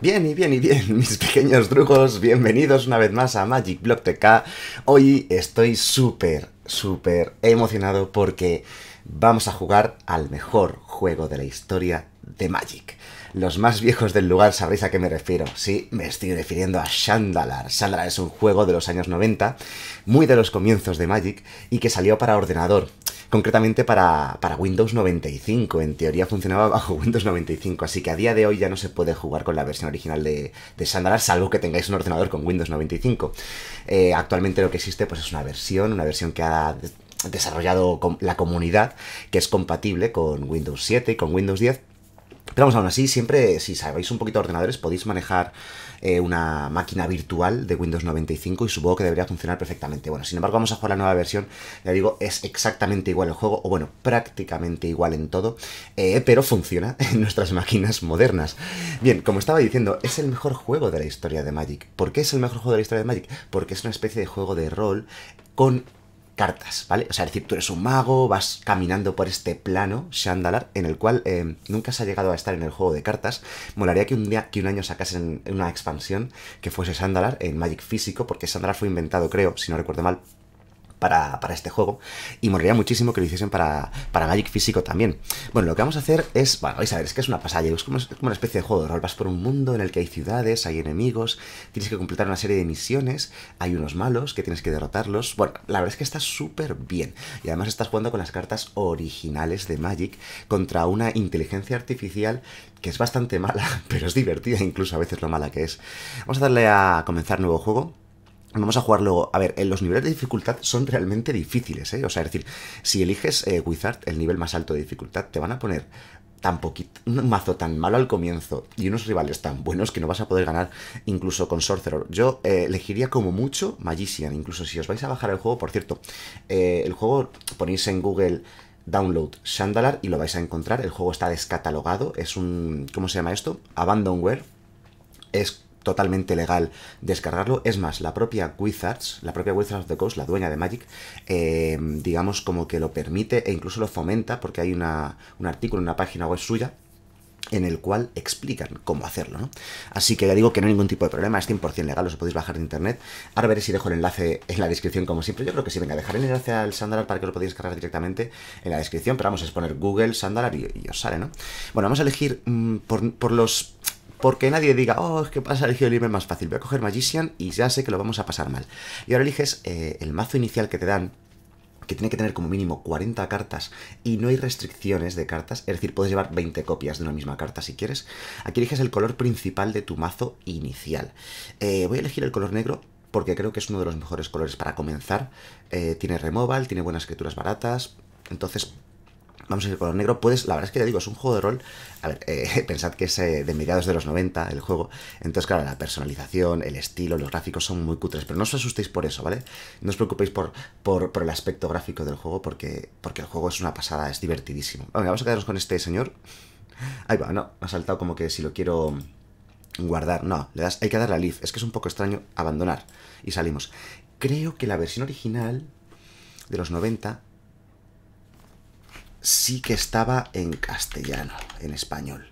Bien y bien y bien, mis pequeños trucos, bienvenidos una vez más a Magic Block TK. Hoy estoy súper, súper emocionado porque vamos a jugar al mejor juego de la historia de Magic. Los más viejos del lugar sabréis a qué me refiero. Sí, me estoy refiriendo a Shandalar. Shandalar es un juego de los años 90, muy de los comienzos de Magic, y que salió para ordenador concretamente para, Windows 95. En teoría funcionaba bajo Windows 95, así que a día de hoy ya no se puede jugar con la versión original de, de salvo que tengáis un ordenador con Windows 95. Eh, actualmente lo que existe pues, es una versión, una versión que ha desarrollado la comunidad, que es compatible con Windows 7 y con Windows 10, pero vamos, aún así, siempre, si sabéis un poquito de ordenadores, podéis manejar eh, una máquina virtual de Windows 95 y supongo que debería funcionar perfectamente. Bueno, sin embargo, vamos a jugar la nueva versión. Ya digo, es exactamente igual el juego, o bueno, prácticamente igual en todo, eh, pero funciona en nuestras máquinas modernas. Bien, como estaba diciendo, es el mejor juego de la historia de Magic. ¿Por qué es el mejor juego de la historia de Magic? Porque es una especie de juego de rol con cartas, ¿vale? O sea, decir, tú eres un mago, vas caminando por este plano, Shandalar, en el cual eh, nunca se ha llegado a estar en el juego de cartas. Molaría que un día, que un año sacasen una expansión que fuese Shandalar en Magic físico, porque Shandalar fue inventado, creo, si no recuerdo mal, para, este juego. Y moriría muchísimo que lo hiciesen para, para Magic físico también. Bueno, lo que vamos a hacer es. Bueno, vais a ver, es que es una pasada. Es como, es como una especie de juego de rol. Vas por un mundo en el que hay ciudades, hay enemigos, tienes que completar una serie de misiones, hay unos malos que tienes que derrotarlos. Bueno, la verdad es que está súper bien. Y además estás jugando con las cartas originales de Magic contra una inteligencia artificial que es bastante mala, pero es divertida incluso a veces lo mala que es. Vamos a darle a comenzar nuevo juego. Vamos a jugar luego. A ver, eh, los niveles de dificultad son realmente difíciles, ¿eh? O sea, es decir, si eliges eh, Wizard, el nivel más alto de dificultad, te van a poner tan poquito, un mazo tan malo al comienzo y unos rivales tan buenos que no vas a poder ganar incluso con Sorcerer. Yo eh, elegiría como mucho Magician, incluso si os vais a bajar el juego, por cierto, el juego ponéis en Google download Shandalar y lo vais a encontrar, el juego está descatalogado, es un, ¿cómo se llama esto? Abandonware, es totalmente legal descargarlo. Es más, la propia Wizards, la propia Wizards of the Coast, la dueña de Magic, eh, digamos como que lo permite e incluso lo fomenta porque hay un artículo en una página web suya en el cual explican cómo hacerlo, ¿no? Así que ya digo que no hay ningún tipo de problema, es 100% legal, os podéis bajar de internet. Ahora veré si dejo el enlace en la descripción como siempre. Yo creo que sí, venga, dejaré el enlace al Sandalar para que lo podáis descargar directamente en la descripción, pero vamos a exponer Google, Sandalar y, os sale, ¿no? Bueno, vamos a elegir mm, por los porque nadie diga, oh, es que pasa el libre más fácil, voy a coger Magician y ya sé que lo vamos a pasar mal. Y ahora eliges eh, el mazo inicial que te dan, que tiene que tener como mínimo 40 cartas y no hay restricciones de cartas, es decir, puedes llevar 20 copias de una misma carta si quieres. Aquí eliges el color principal de tu mazo inicial. Eh, voy a elegir el color negro porque creo que es uno de los mejores colores para comenzar. Eh, tiene removal, tiene buenas criaturas baratas, entonces Vamos a ir color negro. Puedes, la verdad es que ya digo, es un juego de rol. A ver, eh, pensad que es eh, de mediados de los 90 el juego. Entonces, claro, la personalización, el estilo, los gráficos son muy cutres. Pero no os asustéis por eso, ¿vale? No os preocupéis por, por, el aspecto gráfico del juego, porque, porque el juego es una pasada, es divertidísimo. vamos a quedarnos con este señor. Ahí va, no, ha saltado como que si lo quiero guardar. No, le das, hay que darle a leaf. Es que es un poco extraño abandonar. Y salimos. Creo que la versión original de los 90 sí que estaba en castellano, en español.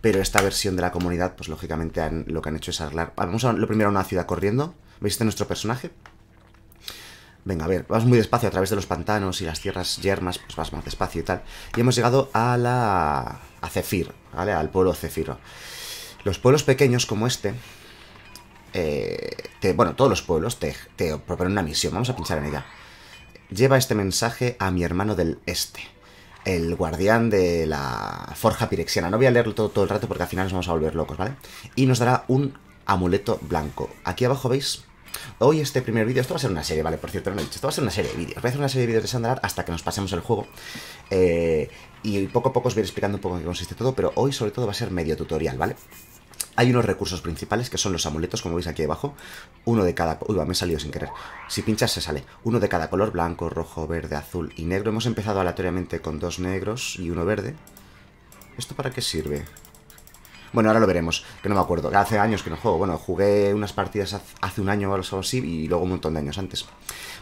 Pero esta versión de la comunidad, pues lógicamente lo que han hecho es arreglar... Vamos a, lo primero a una ciudad corriendo. ¿Veis este nuestro personaje? Venga, a ver, vamos muy despacio a través de los pantanos y las tierras yermas, pues vas más despacio y tal. Y hemos llegado a la... a Cefir, ¿vale? Al pueblo Cefiro. Los pueblos pequeños como este, eh, bueno, todos los pueblos te, te proponen una misión, vamos a pinchar en ella. Lleva este mensaje a mi hermano del este el guardián de la forja pirexiana. No voy a leerlo todo, todo, el rato porque al final nos vamos a volver locos, ¿vale? Y nos dará un amuleto blanco. Aquí abajo veis... Hoy este primer vídeo, esto va a ser una serie, ¿vale? Por cierto, no lo he dicho, esto va a ser una serie de vídeos. Voy a hacer una serie de vídeos de Sandalar hasta que nos pasemos el juego. Eh, y poco a poco os voy a ir explicando un poco en qué consiste todo, pero hoy sobre todo va a ser medio tutorial, ¿vale? Hay unos recursos principales que son los amuletos, como veis aquí debajo. Uno de cada... Uy, me he salido sin querer. Si pinchas se sale. Uno de cada color, blanco, rojo, verde, azul y negro. Hemos empezado aleatoriamente con dos negros y uno verde. ¿Esto para qué sirve? Bueno, ahora lo veremos, que no me acuerdo. Hace años que no juego. Bueno, jugué unas partidas hace un año o algo así y luego un montón de años antes.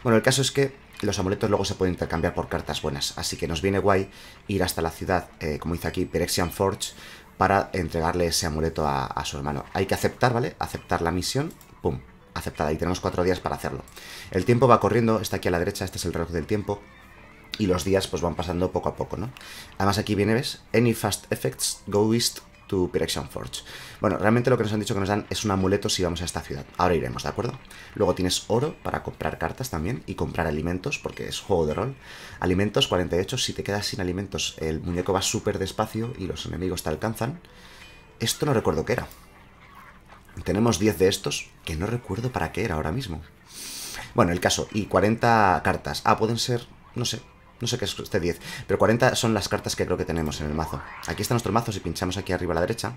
Bueno, el caso es que los amuletos luego se pueden intercambiar por cartas buenas, así que nos viene guay ir hasta la ciudad, eh, como dice aquí, Perexian Forge, para entregarle ese amuleto a, su hermano. Hay que aceptar, ¿vale? Aceptar la misión. ¡Pum! Aceptada. Y tenemos cuatro días para hacerlo. El tiempo va corriendo. Está aquí a la derecha. Este es el reloj del tiempo. Y los días pues van pasando poco a poco, ¿no? Además aquí viene, ¿ves? Any fast effects go east to Pyrexian Forge. Bueno, realmente lo que nos han dicho que nos dan es un amuleto si vamos a esta ciudad. Ahora iremos, ¿de acuerdo? Luego tienes oro para comprar cartas también y comprar alimentos, porque es juego de rol. Alimentos 48, si te quedas sin alimentos, el muñeco va súper despacio y los enemigos te alcanzan. Esto no recuerdo qué era. Tenemos 10 de estos, que no recuerdo para qué era ahora mismo. Bueno, el caso, y 40 cartas. Ah, pueden ser, no sé, no sé qué es este 10, pero 40 son las cartas que creo que tenemos en el mazo. Aquí está nuestro mazo, si pinchamos aquí arriba a la derecha,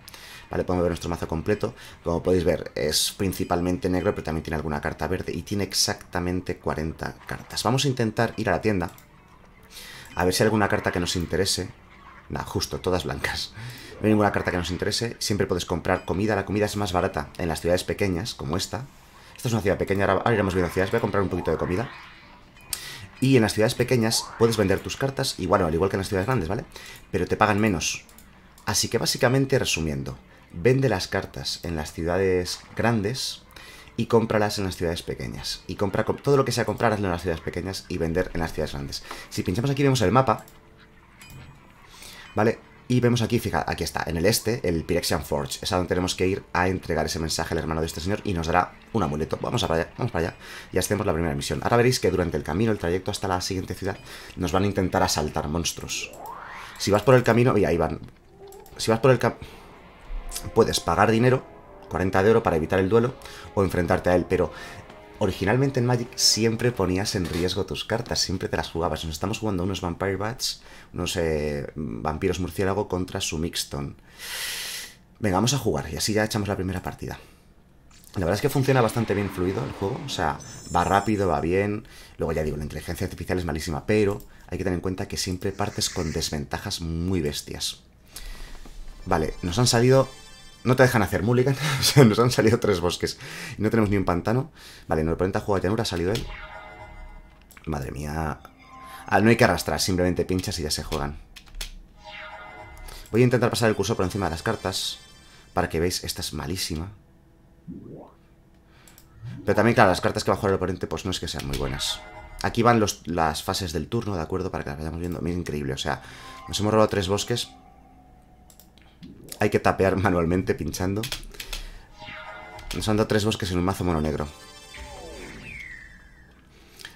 vale, podemos ver nuestro mazo completo. Como podéis ver, es principalmente negro, pero también tiene alguna carta verde y tiene exactamente 40 cartas. Vamos a intentar ir a la tienda, a ver si hay alguna carta que nos interese. Nada, justo, todas blancas. No hay ninguna carta que nos interese. Siempre puedes comprar comida. La comida es más barata en las ciudades pequeñas, como esta. Esta es una ciudad pequeña, ahora, ahora iremos viendo ciudades. Voy a comprar un poquito de comida. Y en las ciudades pequeñas puedes vender tus cartas, igual al igual que en las ciudades grandes, ¿vale? Pero te pagan menos. Así que básicamente, resumiendo, vende las cartas en las ciudades grandes y cómpralas en las ciudades pequeñas. Y compra todo lo que sea comprar hazlo en las ciudades pequeñas y vender en las ciudades grandes. Si pinchamos aquí vemos el mapa. Vale, y vemos aquí, fija, aquí está, en el este, el Pyrexian Forge. Es a donde tenemos que ir a entregar ese mensaje al hermano de este señor y nos dará un amuleto. Vamos para allá, vamos para allá. Y hacemos la primera misión. Ahora veréis que durante el camino, el trayecto hasta la siguiente ciudad, nos van a intentar asaltar monstruos. Si vas por el camino... Y ahí van. Si vas por el camino... Puedes pagar dinero, 40 de oro, para evitar el duelo o enfrentarte a él. Pero originalmente en Magic siempre ponías en riesgo tus cartas, siempre te las jugabas. Nos estamos jugando unos Vampire Bats, unos eh, vampiros murciélago contra su Mixton. Venga, vamos a jugar y así ya echamos la primera partida. La verdad es que funciona bastante bien fluido el juego, o sea, va rápido, va bien. Luego ya digo, la inteligencia artificial es malísima, pero hay que tener en cuenta que siempre partes con desventajas muy bestias. Vale, nos han salido no te dejan hacer mulligan. nos han salido tres bosques. no tenemos ni un pantano. Vale, nuestro oponente ha jugado llanura. Ha salido él. Madre mía. Ah, no hay que arrastrar. Simplemente pinchas y ya se juegan. Voy a intentar pasar el cursor por encima de las cartas. Para que veáis. Esta es malísima. Pero también, claro, las cartas que va a jugar el oponente pues no es que sean muy buenas. Aquí van las fases del turno, ¿de acuerdo? Para que las vayamos viendo. Mira, increíble. O sea, nos hemos robado tres bosques. Hay que tapear manualmente pinchando. Nos han dado tres bosques en un mazo mono negro.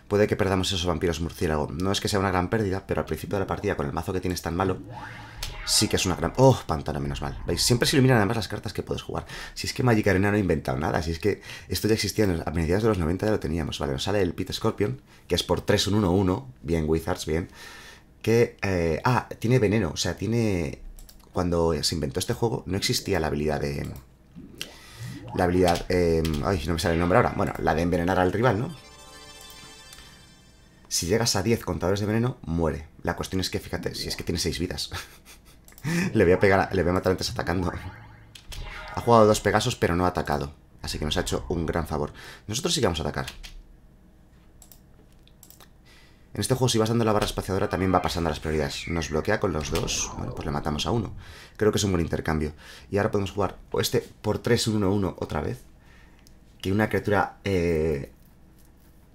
Puede que perdamos esos vampiros murciélago. No es que sea una gran pérdida, pero al principio de la partida, con el mazo que tienes tan malo, sí que es una gran... ¡Oh, pantano, menos mal! ¿Veis? Siempre se iluminan además las cartas que puedes jugar. Si es que Magic Arena no ha inventado nada, si es que esto ya existía a mediados de los 90 ya lo teníamos. Vale, nos sale el Pit Scorpion, que es por 3 1 1 bien Wizards, bien. Que... Eh, ah, tiene veneno, o sea, tiene cuando se inventó este juego, no existía la habilidad de... La habilidad... Em, ay, no me sale el nombre ahora. Bueno, la de envenenar al rival, ¿no? Si llegas a 10 contadores de veneno, muere. La cuestión es que, fíjate, si es que tiene 6 vidas. le, voy a pegar, le voy a matar antes atacando. Ha jugado dos Pegasos, pero no ha atacado. Así que nos ha hecho un gran favor. Nosotros sí que vamos a atacar. En este juego si vas dando la barra espaciadora también va pasando las prioridades. Nos bloquea con los dos, bueno, pues le matamos a uno. Creo que es un buen intercambio. Y ahora podemos jugar este por 3-1-1 otra vez. Que una criatura... Eh,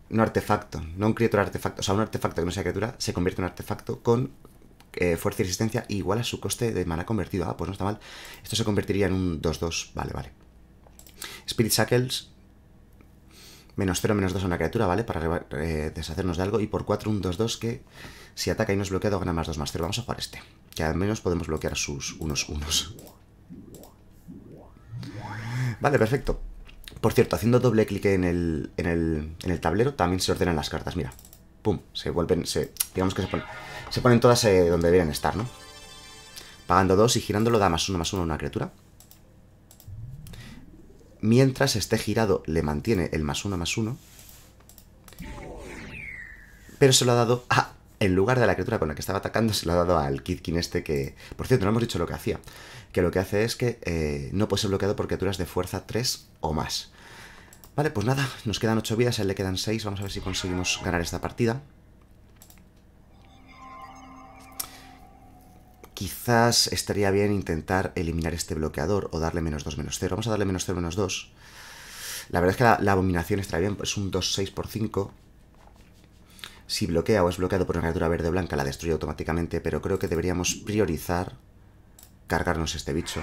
no artefacto, no un criatura artefacto, o sea, un artefacto que no sea criatura, se convierte en un artefacto con eh, fuerza y resistencia igual a su coste de mana convertido. Ah, pues no está mal. Esto se convertiría en un 2-2. Vale, vale. Spirit Shackles Menos 0, menos 2 a una criatura, ¿vale? Para eh, deshacernos de algo. Y por 4, un 2-2 que si ataca y no es bloqueado gana más 2 más 0. Vamos a jugar este. Que al menos podemos bloquear sus unos unos. Vale, perfecto. Por cierto, haciendo doble clic en el, en el, en el tablero también se ordenan las cartas, mira. Pum, se vuelven, se, digamos que se ponen, se ponen todas eh, donde deberían estar, ¿no? Pagando 2 y girándolo da más 1 más 1 a una criatura mientras esté girado le mantiene el más uno más uno. Pero se lo ha dado a... En lugar de la criatura con la que estaba atacando, se lo ha dado al Kidkin este que... Por cierto, no hemos dicho lo que hacía. Que lo que hace es que eh, no puede ser bloqueado por criaturas de fuerza 3 o más. Vale, pues nada, nos quedan 8 vidas, a él le quedan 6. Vamos a ver si conseguimos ganar esta partida. quizás estaría bien intentar eliminar este bloqueador o darle menos 2, menos 0. Vamos a darle menos 0, menos 2. La verdad es que la, abominación está bien, es un 2, 6 por 5. Si bloquea o es bloqueado por una criatura verde o blanca, la destruye automáticamente, pero creo que deberíamos priorizar cargarnos este bicho.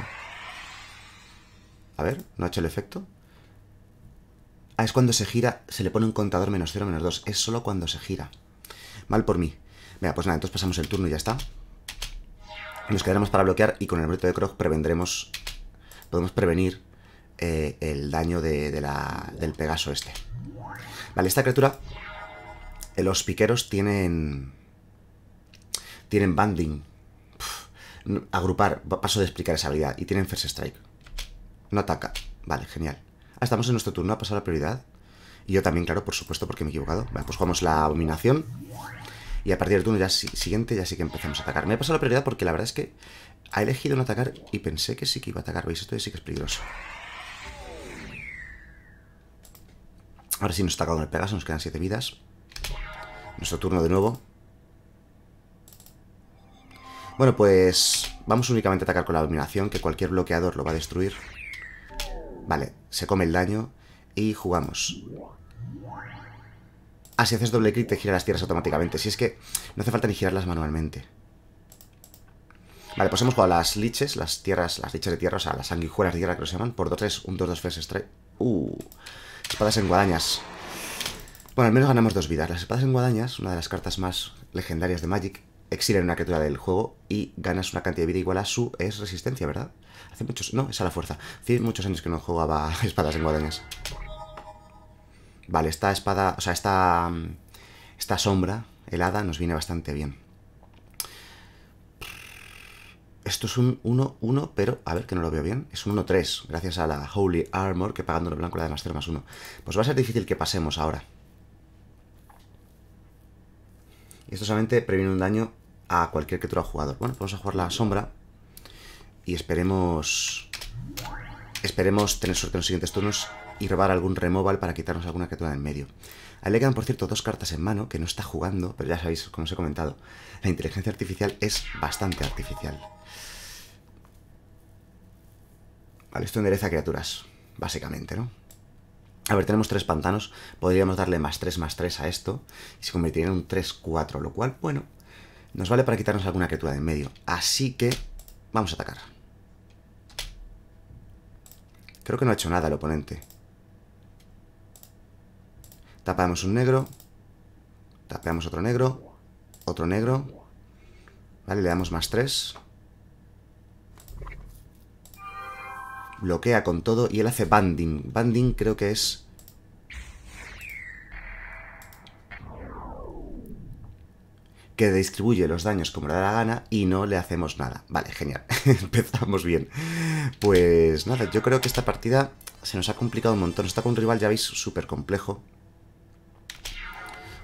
A ver, ¿no ha hecho el efecto? Ah, es cuando se gira, se le pone un contador menos 0, menos 2. Es solo cuando se gira. Mal por mí. Venga, pues nada, entonces pasamos el turno y ya está nos quedaremos para bloquear y con el reto de Krog prevendremos, podemos prevenir eh, el daño de, del Pegaso este. Vale, esta criatura, eh, los piqueros tienen, tienen banding, agrupar, paso de explicar esa habilidad, y tienen first strike. No ataca, vale, genial. Ah, estamos en nuestro turno, ha pasado la prioridad. Y yo también, claro, por supuesto, porque me he equivocado. Vale, pues jugamos la abominación. Y a partir del turno siguiente ya sí que empezamos a atacar. Me he pasado la prioridad porque la verdad es que ha elegido no atacar y pensé que sí que iba a atacar. ¿Veis? Esto sí que es peligroso. Ahora sí nos está con el Pegaso, nos quedan 7 vidas. Nuestro turno de nuevo. Bueno, pues vamos únicamente a atacar con la dominación, que cualquier bloqueador lo va a destruir. Vale, se come el daño y jugamos. Ah, si haces doble clic te gira las tierras automáticamente. Si es que no hace falta ni girarlas manualmente. Vale, pues hemos jugado las liches, las tierras, las liches de tierra, o sea, las sanguijuelas de tierra que lo llaman, por 2-3, un 2-2 first strike. Uh, espadas en guadañas. Bueno, al menos ganamos dos vidas. Las espadas en guadañas, una de las cartas más legendarias de Magic, exilen una criatura del juego y ganas una cantidad de vida igual a su... es resistencia, ¿verdad? Hace muchos... no, es a la fuerza. Hace muchos años que no jugaba espadas en guadañas. Vale, esta espada, o sea, esta, mm, esta sombra helada nos viene bastante bien. Esto es un 1-1, pero a ver que no lo veo bien. Es un 1-3, gracias a la Holy Armor, que pagando lo blanco la de más 0 más 1. Pues va a ser difícil que pasemos ahora. Y esto solamente previene un daño a cualquier que criatura jugador. Bueno, vamos a jugar la sombra. Y esperemos... Esperemos tener suerte en los siguientes turnos y robar algún removal para quitarnos alguna criatura en medio. A le quedan, por cierto, dos cartas en mano que no está jugando, pero ya sabéis, como os he comentado, la inteligencia artificial es bastante artificial. Vale, esto endereza criaturas, básicamente, ¿no? A ver, tenemos tres pantanos, podríamos darle más tres, más tres a esto, y se convertiría en un 3-4, lo cual, bueno, nos vale para quitarnos alguna criatura de en medio. Así que vamos a atacar. Creo que no ha hecho nada el oponente. Tapamos un negro. Tapeamos otro negro. Otro negro. Vale, le damos más 3. Bloquea con todo y él hace banding. Banding creo que es... Que distribuye los daños como le da la gana y no le hacemos nada. Vale, genial. Empezamos bien. Pues nada, yo creo que esta partida se nos ha complicado un montón. Está con un rival, ya veis, súper complejo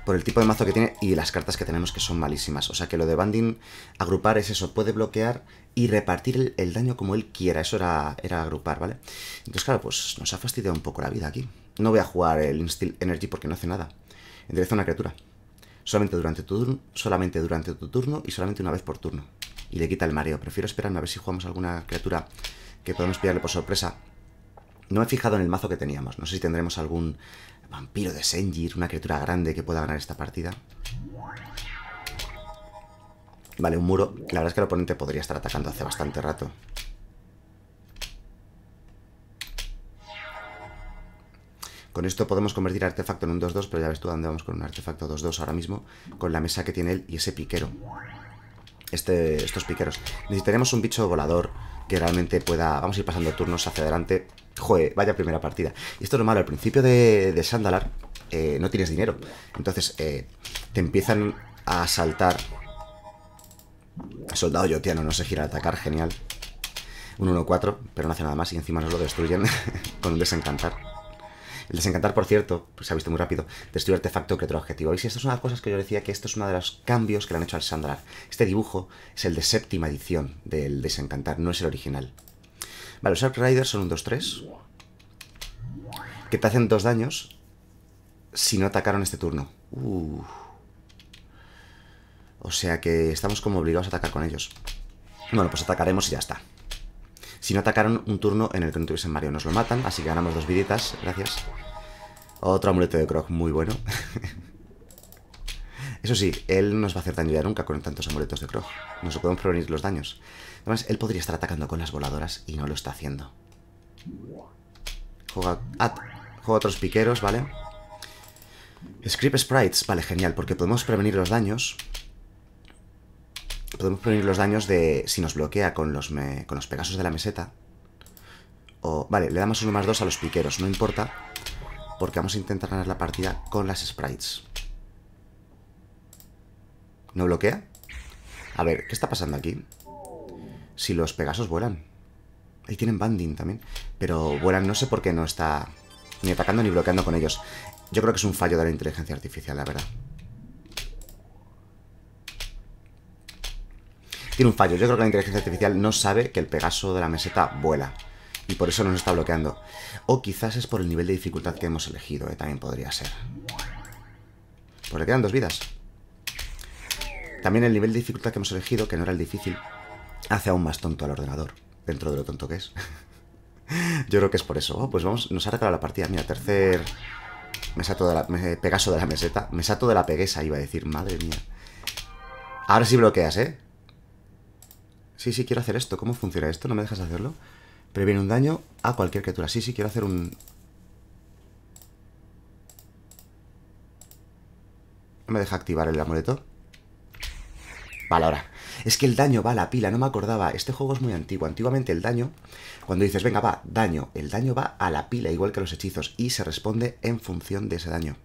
por el tipo de mazo que tiene y las cartas que tenemos que son malísimas. O sea que lo de banding, agrupar es eso, puede bloquear y repartir el, daño como él quiera. Eso era, era agrupar, ¿vale? Entonces, claro, pues nos ha fastidiado un poco la vida aquí. No voy a jugar el Instill Energy porque no hace nada. Endereza una criatura. Solamente durante tu turno, solamente durante tu turno y solamente una vez por turno. Y le quita el mareo. Prefiero esperarme a ver si jugamos alguna criatura que podemos pillarle por sorpresa no me he fijado en el mazo que teníamos. No sé si tendremos algún vampiro de Senjir, una criatura grande que pueda ganar esta partida. Vale, un muro. La verdad es que el oponente podría estar atacando hace bastante rato. Con esto podemos convertir artefacto en un 2-2, pero ya ves tú dónde vamos con un artefacto 2-2 ahora mismo, con la mesa que tiene él y ese piquero. Este, estos piqueros. Necesitaremos un bicho volador que realmente pueda... Vamos a ir pasando turnos hacia adelante. Joder, vaya primera partida. Y esto es lo malo, al principio de, de Sandalar eh, no tienes dinero. Entonces eh, te empiezan a asaltar... Soldado yotiano, no se gira a atacar, genial. Un 1-4, pero no hace nada más y encima nos lo destruyen con un desencantar. El desencantar, por cierto, pues, se ha visto muy rápido, destruir artefacto, otro objetivo. Y si una son las cosas que yo decía que esto es uno de los cambios que le han hecho al Sandrar. Este dibujo es el de séptima edición del desencantar, no es el original. Vale, los Arc Riders son un 2-3. Que te hacen dos daños si no atacaron este turno. Uh. O sea que estamos como obligados a atacar con ellos. Bueno, pues atacaremos y ya está. Si no atacaron un turno en el que no tuviesen Mario, nos lo matan, así que ganamos dos viditas, gracias. Otro amuleto de Croc, muy bueno. Eso sí, él nos va a hacer daño ya nunca con tantos amuletos de Croc. Nos podemos prevenir los daños. Además, él podría estar atacando con las voladoras y no lo está haciendo. Juega, juega otros piqueros, ¿vale? Script Sprites, vale, genial, porque podemos prevenir los daños podemos prevenir los daños de si nos bloquea con los, con los pegasos de la meseta. O, vale, le damos uno más dos a los piqueros, no importa, porque vamos a intentar ganar la partida con las sprites. ¿No bloquea? A ver, ¿qué está pasando aquí? Si los pegasos vuelan. Ahí tienen banding también. Pero vuelan, no sé por qué no está ni atacando ni bloqueando con ellos. Yo creo que es un fallo de la inteligencia artificial, la verdad. tiene un fallo. Yo creo que la inteligencia artificial no sabe que el Pegaso de la meseta vuela. Y por eso nos está bloqueando. O quizás es por el nivel de dificultad que hemos elegido, eh, también podría ser. Pues le quedan dos vidas. También el nivel de dificultad que hemos elegido, que no era el difícil, hace aún más tonto al ordenador, dentro de lo tonto que es. Yo creo que es por eso. Oh, pues vamos, nos ha regalado la partida. Mira, tercer mesato de la, Pegaso de la meseta. Mesato de la peguesa, iba a decir. Madre mía. Ahora sí bloqueas, ¿eh? Sí, sí, quiero hacer esto. ¿Cómo funciona esto? ¿No me dejas hacerlo? Previene un daño a cualquier criatura. Sí, sí, quiero hacer un... No me deja activar el amuleto. Vale, ahora. Es que el daño va a la pila, no me acordaba. Este juego es muy antiguo. Antiguamente el daño, cuando dices, venga, va, daño, el daño va a la pila, igual que los hechizos, y se responde en función de ese daño.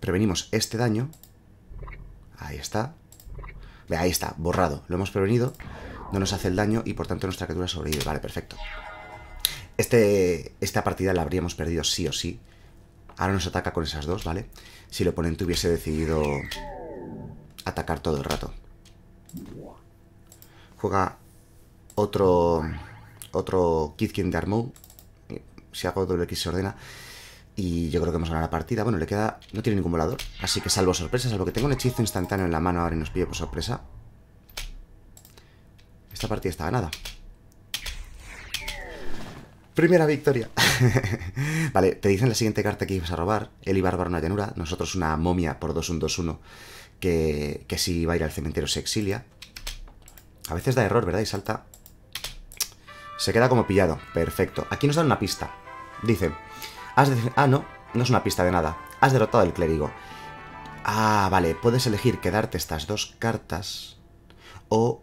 Prevenimos este daño Ahí está. Ve, ahí está, borrado. Lo hemos prevenido, no nos hace el daño y por tanto nuestra criatura sobrevive. Vale, perfecto. Este, esta partida la habríamos perdido sí o sí. Ahora nos ataca con esas dos, ¿vale? Si el oponente hubiese decidido atacar todo el rato. Juega otro otro Kidkin de Armou. Si hago doble X se ordena. Y yo creo que hemos ganado la partida. Bueno, le queda... No tiene ningún volador. Así que salvo sorpresa, salvo que tengo un hechizo instantáneo en la mano ahora y nos pille por sorpresa. Esta partida está ganada. Primera victoria. vale, te dicen la siguiente carta que ibas a robar. Él iba a robar una llanura. Nosotros una momia por 2 Que, que si va a ir al cementerio se exilia. A veces da error, ¿verdad? Y salta. Se queda como pillado. Perfecto. Aquí nos dan una pista. Dice... Ah, no, no es una pista de nada. Has derrotado al clérigo. Ah, vale, puedes elegir quedarte estas dos cartas o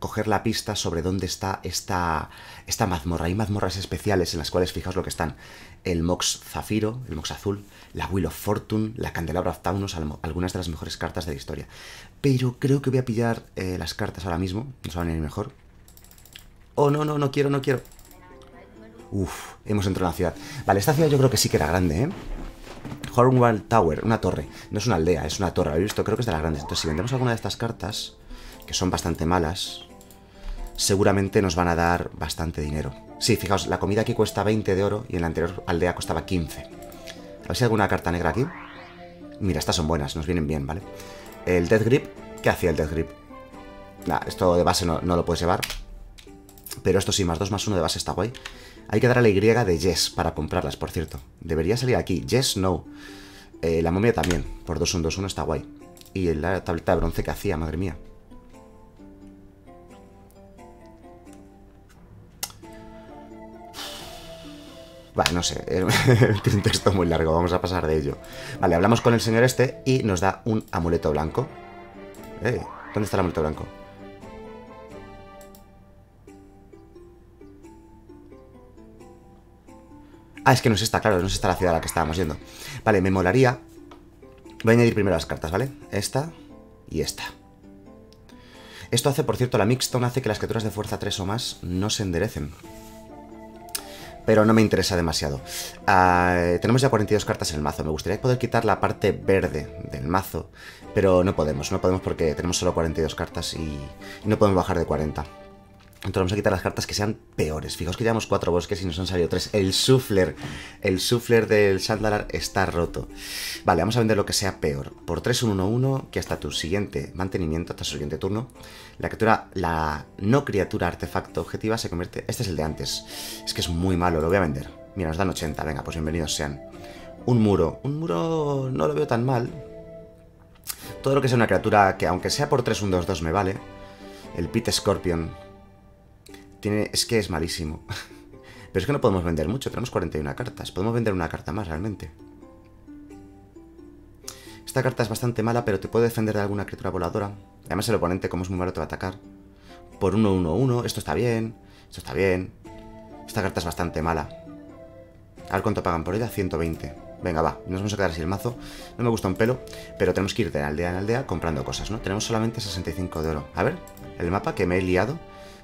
coger la pista sobre dónde está esta, esta mazmorra. Hay mazmorras especiales en las cuales fijaos lo que están. El Mox Zafiro, el Mox Azul, la Wheel of Fortune, la Candelabra of Taunus, algunas de las mejores cartas de la historia. Pero creo que voy a pillar eh, las cartas ahora mismo, se van a ir mejor. Oh, no, no, no quiero, no quiero. Uf, hemos entrado en la ciudad. Vale, esta ciudad yo creo que sí que era grande, ¿eh? Hornwall Tower, una torre. No es una aldea, es una torre. ¿Habéis visto? Creo que es de las grandes. Entonces, si vendemos alguna de estas cartas, que son bastante malas, seguramente nos van a dar bastante dinero. Sí, fijaos, la comida aquí cuesta 20 de oro y en la anterior aldea costaba 15. A ver si hay alguna carta negra aquí. Mira, estas son buenas, nos vienen bien, ¿vale? El Death Grip, ¿qué hacía el Death Grip? Nah, esto de base no, no lo puedes llevar. Pero esto sí, más 2 más 1 de base está guay. Hay que dar a la Y de Yes para comprarlas, por cierto. Debería salir aquí. Yes, no. Eh, la momia también. Por 2-1-2-1 está guay. Y la tableta de bronce que hacía, madre mía. Vale, no sé, Tiene un texto muy largo, vamos a pasar de ello. Vale, hablamos con el señor este y nos da un amuleto blanco. Eh, ¿Dónde está el amuleto blanco? Ah, es que no es esta, claro, no es esta la ciudad a la que estábamos yendo. Vale, me molaría... Voy a añadir primero las cartas, ¿vale? Esta y esta. Esto hace, por cierto, la Mixton hace que las criaturas de fuerza 3 o más no se enderecen. Pero no me interesa demasiado. Ah, tenemos ya 42 cartas en el mazo. Me gustaría poder quitar la parte verde del mazo. Pero no podemos. No podemos porque tenemos solo 42 cartas y no podemos bajar de 40. Entonces vamos a quitar las cartas que sean peores. Fijaos que llevamos cuatro bosques y nos han salido tres. El Suffler, el Suffler del Sandalar está roto. Vale, vamos a vender lo que sea peor. Por 3, 1, 1, 1, que hasta tu siguiente mantenimiento, hasta su siguiente turno, la criatura, la no criatura artefacto objetiva se convierte... Este es el de antes. Es que es muy malo, lo voy a vender. Mira, nos dan 80, venga, pues bienvenidos sean. Un muro. Un muro no lo veo tan mal. Todo lo que sea una criatura que, aunque sea por 3, 1, 2, 2, me vale. El Pit Scorpion tiene, es que es malísimo. Pero es que no podemos vender mucho, tenemos 41 cartas. Podemos vender una carta más realmente. Esta carta es bastante mala, pero te puede defender de alguna criatura voladora. Además el oponente, como es muy malo, te va a atacar. Por 1-1-1, esto está bien, esto está bien. Esta carta es bastante mala. A ver cuánto pagan por ella, 120. Venga, va, nos vamos a quedar así el mazo. No me gusta un pelo, pero tenemos que ir de aldea en aldea comprando cosas, ¿no? Tenemos solamente 65 de oro. A ver, el mapa que me he liado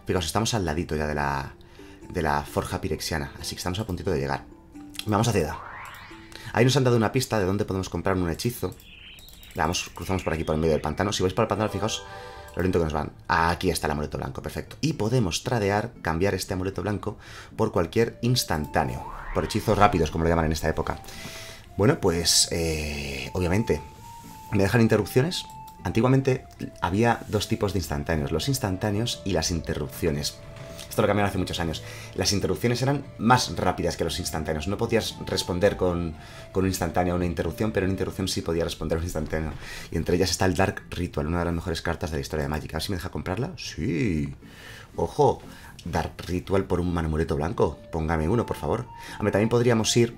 Fijaos, estamos al ladito ya de la, de la forja pirexiana, así que estamos a puntito de llegar. Vamos a allá. Ahí nos han dado una pista de dónde podemos comprar un hechizo. Vamos, cruzamos por aquí, por el medio del pantano. Si vais para el pantano, fijaos lo lento que nos van. Aquí está el amuleto blanco, perfecto. Y podemos tradear, cambiar este amuleto blanco por cualquier instantáneo. Por hechizos rápidos, como lo llaman en esta época. Bueno, pues eh, obviamente. ¿Me dejan interrupciones? Antiguamente había dos tipos de instantáneos, los instantáneos y las interrupciones. Esto lo cambiaron hace muchos años. Las interrupciones eran más rápidas que los instantáneos. No podías responder con, un instantáneo a una interrupción, pero una interrupción sí podía responder a un instantáneo. Y entre ellas está el Dark Ritual, una de las mejores cartas de la historia de Magic. A ver si me deja comprarla. Sí. Ojo, Dark Ritual por un Manamuleto blanco. Póngame uno, por favor. mí también podríamos ir...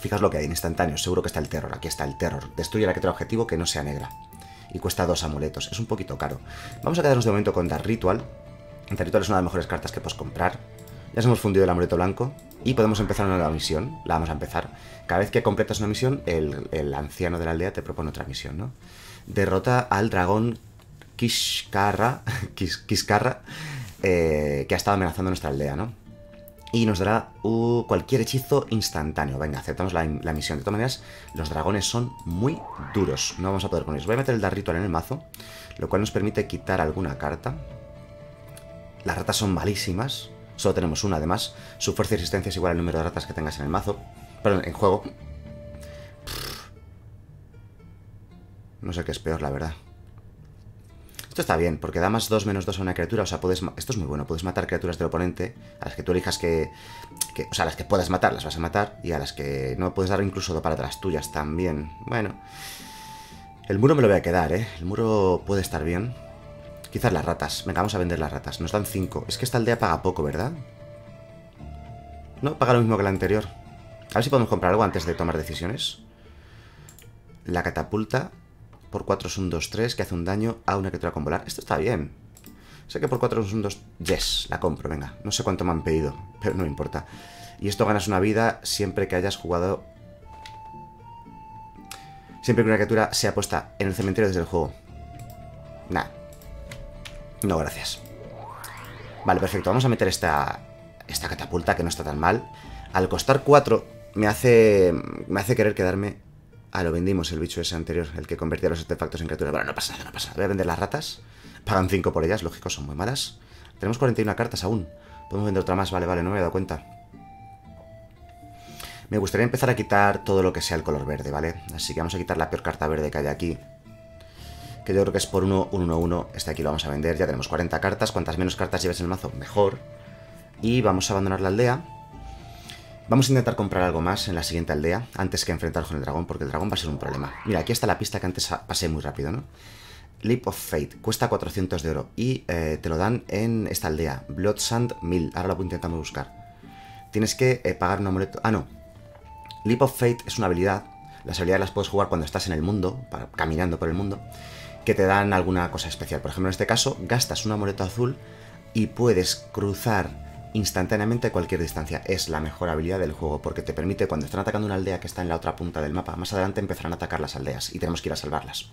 Fijaos lo que hay en instantáneos. Seguro que está el terror. Aquí está el terror. Destruye la que objetivo que no sea negra y cuesta dos amuletos. Es un poquito caro. Vamos a quedarnos de momento con Dark Ritual. Dark Ritual es una de las mejores cartas que puedes comprar. Ya se hemos fundido el amuleto blanco y podemos empezar una nueva misión. La vamos a empezar. Cada vez que completas una misión, el, anciano de la aldea te propone otra misión, ¿no? Derrota al dragón Kishkarra, Kiskarra, eh, que ha estado amenazando nuestra aldea, ¿no? y nos dará uh, cualquier hechizo instantáneo. Venga, aceptamos la, la, misión. De todas maneras, los dragones son muy duros. No vamos a poder con ellos. Voy a meter el dar Ritual en el mazo, lo cual nos permite quitar alguna carta. Las ratas son malísimas. Solo tenemos una, además. Su fuerza y resistencia es igual al número de ratas que tengas en el mazo. Perdón, en juego. No sé qué es peor, la verdad. Esto está bien, porque da más 2 menos 2 a una criatura, o sea, puedes... Esto es muy bueno, puedes matar criaturas del oponente, a las que tú elijas que, O sea, a las que puedas matar, las vas a matar, y a las que no puedes dar incluso para atrás tuyas también. Bueno... El muro me lo voy a quedar, ¿eh? El muro puede estar bien. Quizás las ratas. Venga, vamos a vender las ratas. Nos dan 5. Es que esta aldea paga poco, ¿verdad? No, paga lo mismo que la anterior. A ver si podemos comprar algo antes de tomar decisiones. La catapulta. Por 4 es un 2-3 que hace un daño a una criatura con volar. Esto está bien. Sé que por 4 es un 2... Yes, la compro, venga. No sé cuánto me han pedido, pero no importa. Y esto ganas una vida siempre que hayas jugado... Siempre que una criatura sea puesta en el cementerio desde el juego. Nah. No, gracias. Vale, perfecto. Vamos a meter esta, esta catapulta que no está tan mal. Al costar 4 me hace, me hace querer quedarme Ah, lo vendimos el bicho ese anterior, el que convertía los artefactos en criaturas. Bueno, no pasa nada, no pasa nada. Voy a vender las ratas. Pagan 5 por ellas, lógico, son muy malas. Tenemos 41 cartas aún. Podemos vender otra más, vale, vale, no me he dado cuenta. Me gustaría empezar a quitar todo lo que sea el color verde, ¿vale? Así que vamos a quitar la peor carta verde que hay aquí. Que yo creo que es por 1, 1, 1, Este aquí lo vamos a vender. Ya tenemos 40 cartas. Cuantas menos cartas lleves en el mazo, mejor. Y vamos a abandonar la aldea. Vamos a intentar comprar algo más en la siguiente aldea antes que enfrentar con el dragón, porque el dragón va a ser un problema. Mira, aquí está la pista que antes pasé muy rápido, ¿no? Leap of Fate, cuesta 400 de oro y eh, te lo dan en esta aldea, Bloodsand Sand 1000, ahora lo intentamos buscar. Tienes que eh, pagar una amuleto... Ah, no. Leap of Fate es una habilidad, las habilidades las puedes jugar cuando estás en el mundo, para, caminando por el mundo, que te dan alguna cosa especial. Por ejemplo, en este caso, gastas una amuleto azul y puedes cruzar instantáneamente a cualquier distancia. Es la mejor habilidad del juego porque te permite cuando están atacando una aldea que está en la otra punta del mapa, más adelante empezarán a atacar las aldeas y tenemos que ir a salvarlas.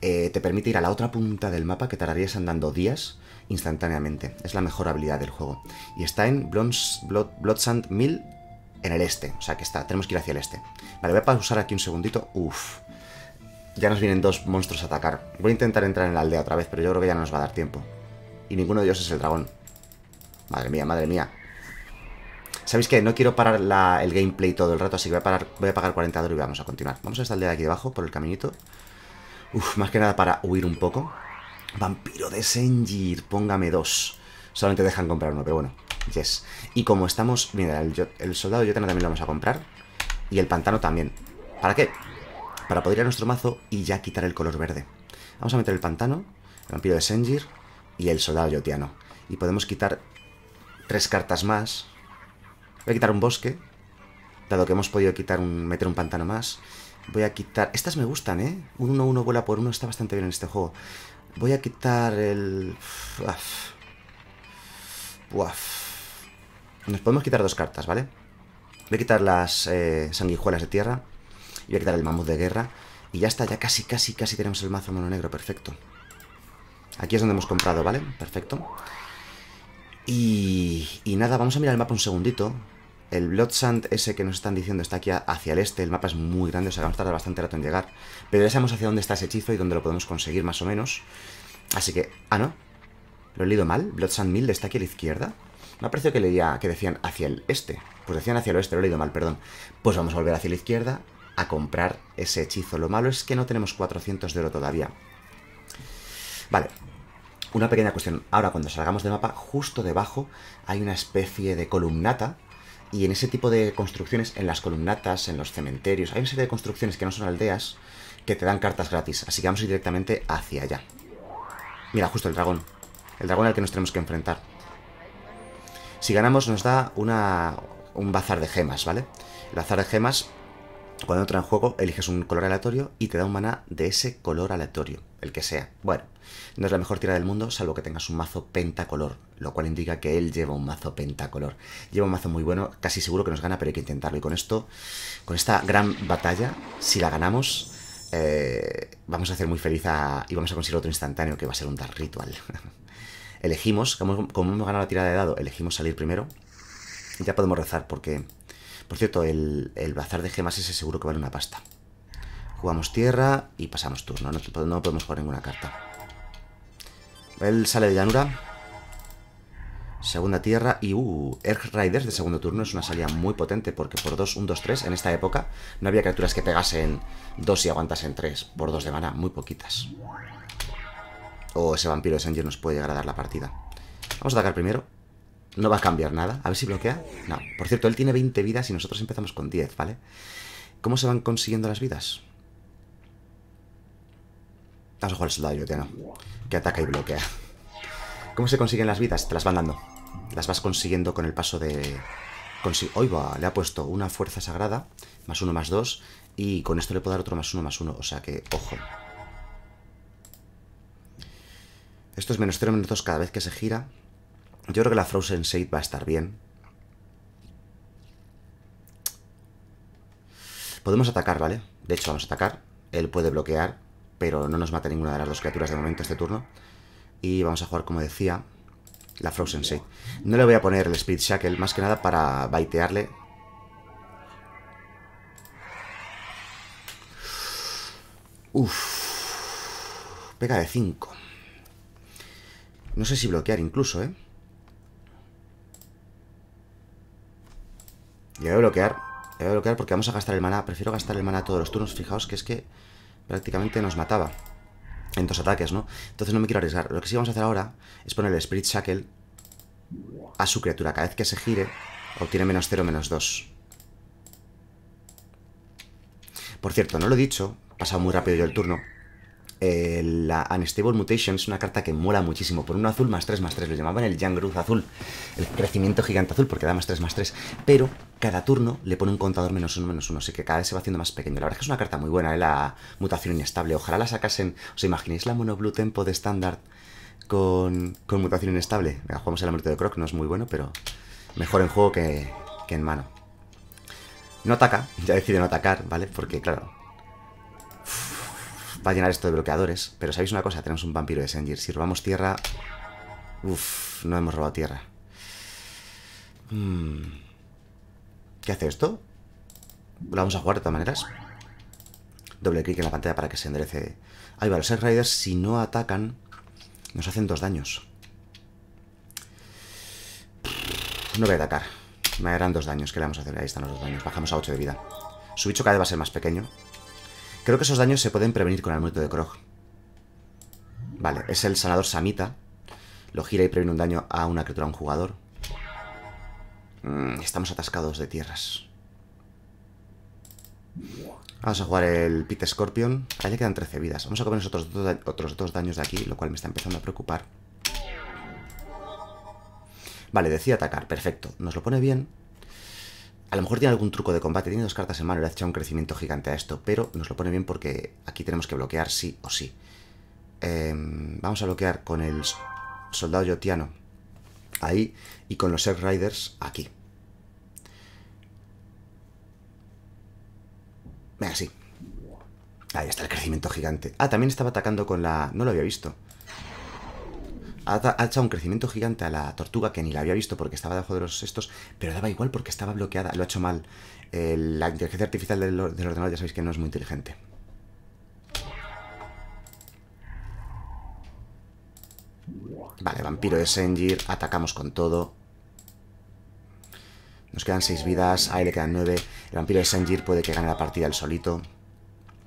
Eh, te permite ir a la otra punta del mapa que tardarías andando días instantáneamente. Es la mejor habilidad del juego. Y está en Bloodsand 1000 en el este. O sea que está, tenemos que ir hacia el este. Vale, voy a pausar aquí un segundito. Uf. Ya nos vienen dos monstruos a atacar. Voy a intentar entrar en la aldea otra vez, pero yo creo que ya no nos va a dar tiempo. Y ninguno de ellos es el dragón. Madre mía, madre mía. ¿Sabéis que No quiero parar el gameplay todo el rato, así que voy a, pagar 40 dólares y vamos a continuar. Vamos a estar de aquí debajo, por el caminito. Uf, más que nada para huir un poco. Vampiro de Sengir! póngame dos. Solamente dejan comprar uno, pero bueno, yes. Y como estamos... Mira, el, soldado yotiano también lo vamos a comprar. Y el pantano también. ¿Para qué? Para poder ir a nuestro mazo y ya quitar el color verde. Vamos a meter el pantano, el vampiro de Sengir y el soldado yotiano. Y podemos quitar tres cartas más. Voy a quitar un bosque, dado que hemos podido quitar un, meter un pantano más. Voy a quitar... Estas me gustan, ¿eh? Un 1-1 vuela por uno está bastante bien en este juego. Voy a quitar el... Uf. Nos podemos quitar dos cartas, ¿vale? Voy a quitar las eh, sanguijuelas de tierra. Y voy a quitar el mamut de guerra. Y ya está, ya casi, casi, casi tenemos el mazo mono negro. Perfecto. Aquí es donde hemos comprado, ¿vale? Perfecto. Y, nada, vamos a mirar el mapa un segundito. El Bloodsand ese que nos están diciendo está aquí hacia el este, el mapa es muy grande, o sea vamos a tardar bastante rato en llegar. Pero ya sabemos hacia dónde está ese hechizo y dónde lo podemos conseguir más o menos. Así que... Ah, ¿no? ¿Lo he leído mal? ¿Bloodsand 1000 está aquí a la izquierda? Me ha parecido que leía que decían hacia el este. Pues decían hacia el oeste, lo he leído mal, perdón. Pues vamos a volver hacia la izquierda a comprar ese hechizo. Lo malo es que no tenemos 400 de oro todavía. Vale, una pequeña cuestión. Ahora, cuando salgamos del mapa, justo debajo hay una especie de columnata. Y en ese tipo de construcciones, en las columnatas, en los cementerios, hay una serie de construcciones que no son aldeas que te dan cartas gratis. Así que vamos a ir directamente hacia allá. Mira, justo el dragón. El dragón al que nos tenemos que enfrentar. Si ganamos nos da un bazar de gemas, ¿vale? El bazar de gemas, cuando entra en juego, eliges un color aleatorio y te da un maná de ese color aleatorio el que sea. Bueno, no es la mejor tira del mundo, salvo que tengas un mazo pentacolor, lo cual indica que él lleva un mazo pentacolor. Lleva un mazo muy bueno, casi seguro que nos gana, pero hay que intentarlo. Y con esto, con esta gran batalla, si la ganamos, eh, vamos a hacer muy feliz a, y vamos a conseguir otro instantáneo que va a ser un dar Ritual. elegimos, como, hemos ganado la tirada de dado, elegimos salir primero. Y ya podemos rezar porque, por cierto, el, el bazar de gemas ese seguro que vale una pasta. Jugamos tierra y pasamos turno. No, podemos jugar ninguna carta. Él sale de llanura. Segunda tierra y... Uh, Erg Riders de segundo turno es una salida muy potente porque por 2, 1, 2, 3 en esta época no había criaturas que pegasen 2 y aguantasen 3 por 2 de mana, muy poquitas. O ese vampiro de Sanger nos puede llegar a dar la partida. Vamos a atacar primero. No va a cambiar nada. A ver si bloquea. No. Por cierto, él tiene 20 vidas y nosotros empezamos con 10, ¿vale? ¿Cómo se van consiguiendo las vidas? Vamos a jugar al soldado iroteno, que ataca y bloquea. ¿Cómo se consiguen las vidas? Te las van dando. Las vas consiguiendo con el paso de... Consig... Hoy va, le ha puesto una fuerza sagrada, más uno, más dos, y con esto le puedo dar otro más uno, más uno, o sea que, ojo. Esto es menos 3 minutos cada vez que se gira. Yo creo que la Frozen Shade va a estar bien. Podemos atacar, ¿vale? De hecho, vamos a atacar. Él puede bloquear pero no nos mata ninguna de las dos criaturas de momento este turno. Y vamos a jugar, como decía, la Frozen Shade. No le voy a poner el Speed Shackle, más que nada para baitearle. Uff. Pega de 5. No sé si bloquear incluso, ¿eh? Le voy a bloquear. Le voy a bloquear porque vamos a gastar el mana. Prefiero gastar el mana todos los turnos. Fijaos que es que prácticamente nos mataba en dos ataques, ¿no? Entonces no me quiero arriesgar. Lo que sí vamos a hacer ahora es poner el Spirit Shackle a su criatura. Cada vez que se gire, obtiene menos 0, menos 2. Por cierto, no lo he dicho, pasado muy rápido yo el turno, eh, la Unstable Mutation es una carta que mola muchísimo. Por un azul más 3 más 3, lo llamaban el Jangruz azul, el crecimiento gigante azul, porque da más 3 más 3. Pero cada turno le pone un contador menos 1 menos 1, así que cada vez se va haciendo más pequeño. La verdad es que es una carta muy buena, ¿eh? la mutación inestable. Ojalá la sacasen. ¿Os imagináis la mono blue tempo de estándar con, con, mutación inestable? Venga, jugamos el amorito de Croc, no es muy bueno, pero mejor en juego que, que en mano. No ataca, ya decide no atacar, ¿vale? Porque, claro, Va a llenar esto de bloqueadores. Pero sabéis una cosa, tenemos un vampiro de Sengir. Si robamos tierra... Uf, no hemos robado tierra. Hmm. ¿Qué hace esto? Lo vamos a jugar de todas maneras. Doble clic en la pantalla para que se enderece. Ahí va, los Air Riders si no atacan nos hacen dos daños. No voy a atacar. Me harán dos daños. ¿Qué le vamos a hacer? Ahí están los dos daños. Bajamos a 8 de vida. Su bicho cada vez va a ser más pequeño. Creo que esos daños se pueden prevenir con el muerto de Krog. Vale, es el sanador Samita. Lo gira y previene un daño a una criatura, a un jugador. Mm, estamos atascados de tierras. Vamos a jugar el Pit Scorpion. Ahí ya quedan 13 vidas. Vamos a comer otros, otros dos daños de aquí, lo cual me está empezando a preocupar. Vale, decía atacar. Perfecto. Nos lo pone bien. A lo mejor tiene algún truco de combate, tiene dos cartas en mano y le ha echado un crecimiento gigante a esto, pero nos lo pone bien porque aquí tenemos que bloquear sí o sí. Em, vamos a bloquear con el soldado yotiano ahí y con los Earth Riders aquí. Venga, sí. Ahí está el crecimiento gigante. Ah, también estaba atacando con la... No lo había visto ha, echado un crecimiento gigante a la tortuga que ni la había visto porque estaba debajo de los estos, pero daba igual porque estaba bloqueada, lo ha hecho mal. la inteligencia artificial del, ordenador ya sabéis que no es muy inteligente. Vale, vampiro de Sengir, atacamos con todo. Nos quedan 6 vidas, ahí le quedan 9. El vampiro de Sengir puede que gane la partida él solito.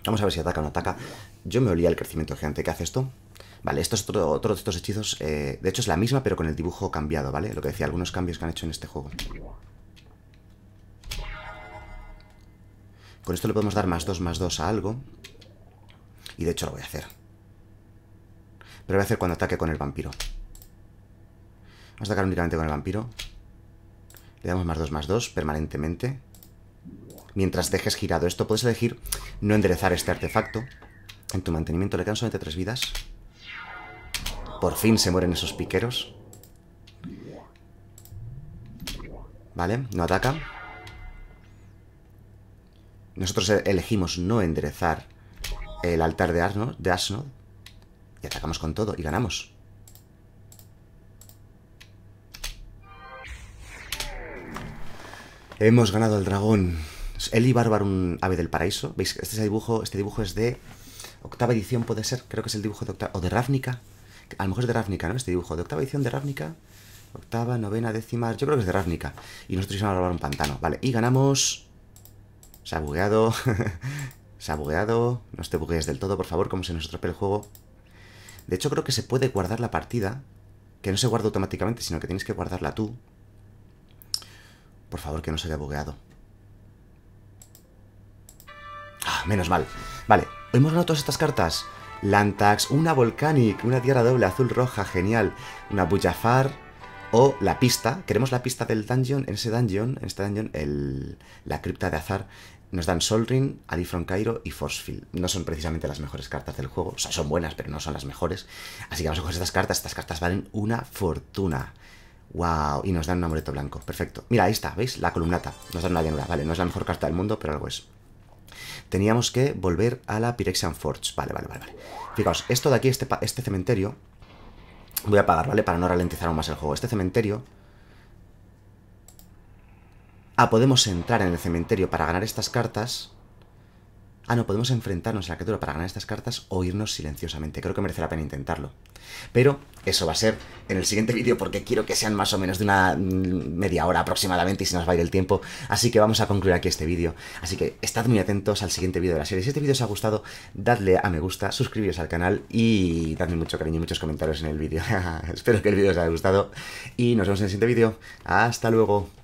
Vamos a ver si ataca o no ataca. Yo me olía el crecimiento gigante que hace esto. Vale, esto es otro, de estos hechizos. Eh, de hecho, es la misma, pero con el dibujo cambiado, ¿vale? Lo que decía, algunos cambios que han hecho en este juego. Con esto le podemos dar más 2, más 2 a algo. Y de hecho lo voy a hacer. Pero lo voy a hacer cuando ataque con el vampiro. Vamos a atacar únicamente con el vampiro. Le damos más 2, más 2 permanentemente. Mientras dejes girado esto, puedes elegir no enderezar este artefacto. En tu mantenimiento le quedan solamente 3 vidas. Por fin se mueren esos piqueros. Vale, no ataca. Nosotros elegimos no enderezar el altar de, Arno, de Asnod. Y atacamos con todo y ganamos. Hemos ganado al dragón. Eli Bárbaro, un ave del paraíso. ¿Veis? Este dibujo, este dibujo es de octava edición, puede ser. Creo que es el dibujo de octava. O de Ravnica a lo mejor es de Ravnica, ¿no? Este dibujo de octava edición de Ravnica, octava, novena, décima, yo creo que es de Ravnica. Y nosotros íbamos a robar un pantano, vale, y ganamos... Se ha bugueado, se ha bugueado, no te buguees del todo, por favor, como se nos atrape el juego. De hecho, creo que se puede guardar la partida, que no se guarda automáticamente, sino que tienes que guardarla tú. Por favor, que no se haya bugueado. Ah, menos mal. Vale, hemos ganado todas estas cartas. Lantax, una Volcanic, una tierra doble azul-roja, genial, una Bujafar o la pista. Queremos la pista del dungeon, en ese dungeon, en este dungeon, el, la cripta de azar. Nos dan Sol Ring, Adifron Cairo y Forcefield. No son precisamente las mejores cartas del juego. O sea, son buenas, pero no son las mejores. Así que vamos a coger estas cartas. Estas cartas valen una fortuna. ¡Wow! Y nos dan un amuleto blanco. Perfecto. Mira, ahí está, ¿veis? La columnata. Nos dan una llanura. Vale, no es la mejor carta del mundo, pero algo es teníamos que volver a la Pyrexian Forge. Vale, vale, vale. vale. Fijaos, esto de aquí, este, este cementerio, voy a apagar, ¿vale? Para no ralentizar aún más el juego. Este cementerio... Ah, podemos entrar en el cementerio para ganar estas cartas ah, no, podemos enfrentarnos a la criatura para ganar estas cartas o irnos silenciosamente. Creo que merece la pena intentarlo. Pero eso va a ser en el siguiente vídeo porque quiero que sean más o menos de una mm, media hora aproximadamente y se nos va a ir el tiempo. Así que vamos a concluir aquí este vídeo. Así que estad muy atentos al siguiente vídeo de la serie. Si este vídeo os ha gustado, dadle a me gusta, suscribiros al canal y dadme mucho cariño y muchos comentarios en el vídeo. Espero que el vídeo os haya gustado y nos vemos en el siguiente vídeo. Hasta luego.